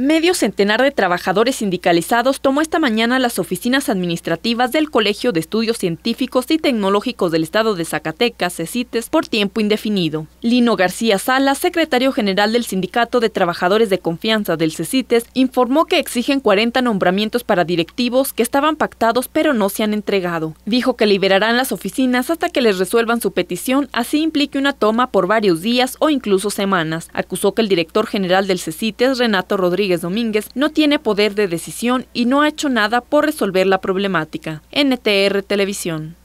Medio centenar de trabajadores sindicalizados tomó esta mañana las oficinas administrativas del Colegio de Estudios Científicos y Tecnológicos del Estado de Zacatecas, CECITES, por tiempo indefinido. Lino García Sala, secretario general del Sindicato de Trabajadores de Confianza del CECITES, informó que exigen 40 nombramientos para directivos que estaban pactados pero no se han entregado. Dijo que liberarán las oficinas hasta que les resuelvan su petición, así implique una toma por varios días o incluso semanas. Acusó que el director general del CECITES, Renato Rodríguez, Domínguez no tiene poder de decisión y no ha hecho nada por resolver la problemática. NTR Televisión.